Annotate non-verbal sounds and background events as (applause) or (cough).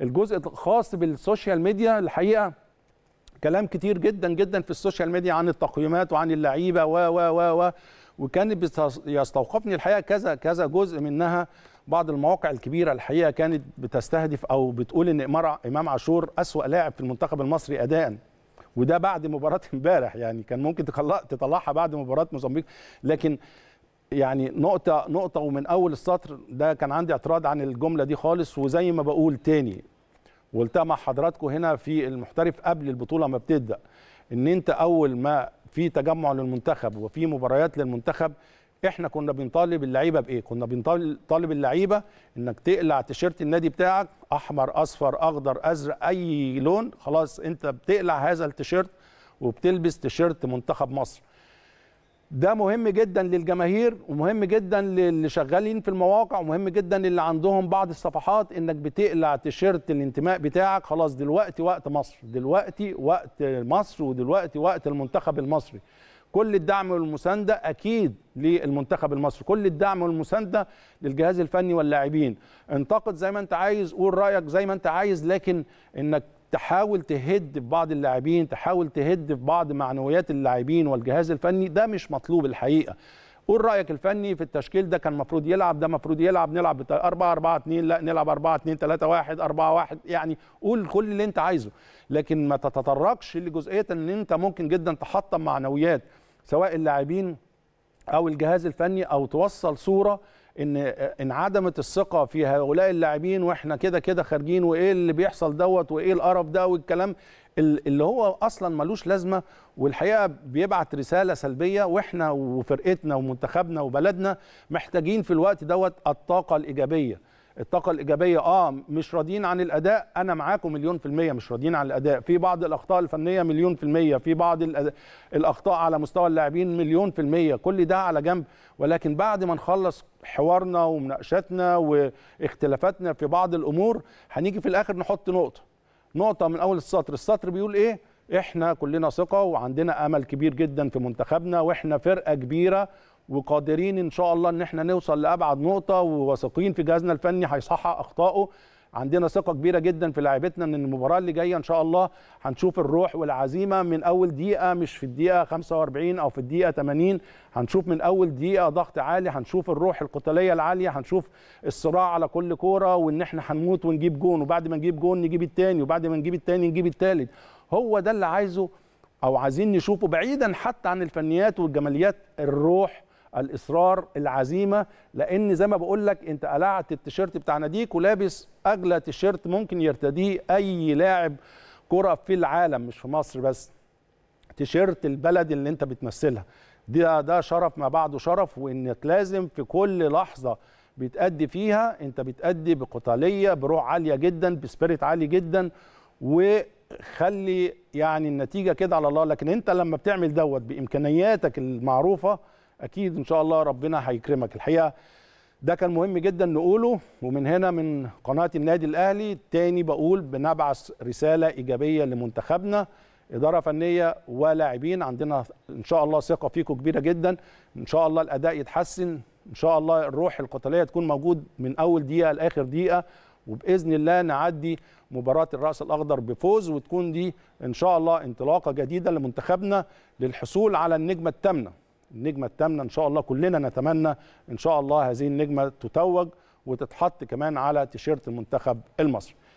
الجزء الخاص بالسوشيال ميديا الحقيقه كلام كتير جدا جدا في السوشيال ميديا عن التقييمات وعن اللعيبه و و و و وكان يستوقفني الحقيقه كذا كذا جزء منها بعض المواقع الكبيره الحقيقه كانت بتستهدف او بتقول ان امام عاشور اسوا لاعب في المنتخب المصري اداء وده بعد مباراه (laughs) امبارح يعني كان ممكن تطلعها بعد مباراه موزمبيق لكن يعني نقطة نقطة ومن أول السطر ده كان عندي اعتراض عن الجملة دي خالص وزي ما بقول تاني وقلتها مع حضراتكم هنا في المحترف قبل البطوله ما بتبدا ان انت اول ما في تجمع للمنتخب وفي مباريات للمنتخب احنا كنا بنطالب اللعيبه بايه كنا بنطالب اللعيبه انك تقلع تيشيرت النادي بتاعك احمر اصفر اخضر ازرق اي لون خلاص انت بتقلع هذا التيشيرت وبتلبس تيشيرت منتخب مصر ده مهم جدا للجماهير ومهم جدا للي شغالين في المواقع ومهم جدا للي عندهم بعض الصفحات انك بتقلع تيشيرت الانتماء بتاعك خلاص دلوقتي وقت مصر دلوقتي وقت مصر ودلوقتي وقت المنتخب المصري كل الدعم والمسانده اكيد للمنتخب المصري كل الدعم والمسانده للجهاز الفني واللاعبين انتقد زي ما انت عايز قول رايك زي ما انت عايز لكن انك تحاول تهد في بعض اللاعبين تحاول تهد في بعض معنويات اللاعبين والجهاز الفني ده مش مطلوب الحقيقه قول رايك الفني في التشكيل ده كان المفروض يلعب ده المفروض يلعب نلعب 4 4 2 لا نلعب 4 2 3 1 4 1 يعني قول كل اللي انت عايزه لكن ما تتطرقش لجزئيه ان انت ممكن جدا تحطم معنويات سواء اللاعبين او الجهاز الفني او توصل صوره ان انعدمت الثقه في هؤلاء اللاعبين واحنا كده كده خارجين وايه اللي بيحصل دوت وايه القرف ده والكلام اللي هو اصلا ملوش لازمه والحقيقه بيبعت رساله سلبيه واحنا وفرقتنا ومنتخبنا وبلدنا محتاجين في الوقت دوت الطاقه الايجابيه الطاقه الايجابيه اه مش راضيين عن الاداء انا معاكم مليون في الميه مش راضيين عن الاداء في بعض الاخطاء الفنيه مليون في الميه في بعض الاخطاء على مستوى اللاعبين مليون في الميه كل ده على جنب ولكن بعد ما نخلص حوارنا ومناقشاتنا واختلافاتنا في بعض الامور هنيجي في الاخر نحط نقطه نقطه من اول السطر السطر بيقول ايه احنا كلنا ثقه وعندنا امل كبير جدا في منتخبنا واحنا فرقه كبيره وقادرين ان شاء الله ان احنا نوصل لابعد نقطه وواثقين في جهازنا الفني هيصحح اخطائه عندنا ثقه كبيره جدا في لاعبتنا ان المباراه اللي جايه ان شاء الله هنشوف الروح والعزيمه من اول دقيقه مش في الدقيقه 45 او في الدقيقه 80 هنشوف من اول دقيقه ضغط عالي هنشوف الروح القتاليه العاليه هنشوف الصراع على كل كوره وان احنا هنموت ونجيب جون وبعد ما نجيب جون نجيب الثاني وبعد ما نجيب الثاني نجيب الثالث هو ده اللي عايزه او عايزين نشوفه بعيدا حتى عن الفنيات والجماليات الروح الاصرار العزيمه لان زي ما بقول لك انت قلعت التيشيرت بتاع ناديك ولابس اغلى تيشيرت ممكن يرتديه اي لاعب كره في العالم مش في مصر بس تيشيرت البلد اللي انت بتمثلها ده ده شرف ما بعده شرف وانك لازم في كل لحظه بتأدي فيها انت بتأدي بقتاليه بروح عاليه جدا بسبيريت عالي جدا وخلي يعني النتيجه كده على الله لكن انت لما بتعمل دوت بامكانياتك المعروفه اكيد ان شاء الله ربنا هيكرمك الحقيقه ده كان مهم جدا نقوله ومن هنا من قناه النادي الاهلي تاني بقول بنبعث رساله ايجابيه لمنتخبنا اداره فنيه ولاعبين عندنا ان شاء الله ثقه فيكم كبيره جدا ان شاء الله الاداء يتحسن ان شاء الله الروح القتاليه تكون موجود من اول دقيقه لاخر دقيقه وباذن الله نعدي مباراه الراس الاخضر بفوز وتكون دي ان شاء الله انطلاقه جديده لمنتخبنا للحصول على النجمه الثامنه النجمه الثامنه ان شاء الله كلنا نتمنى ان شاء الله هذه النجمه تتوج وتتحط كمان على تيشيرت المنتخب المصري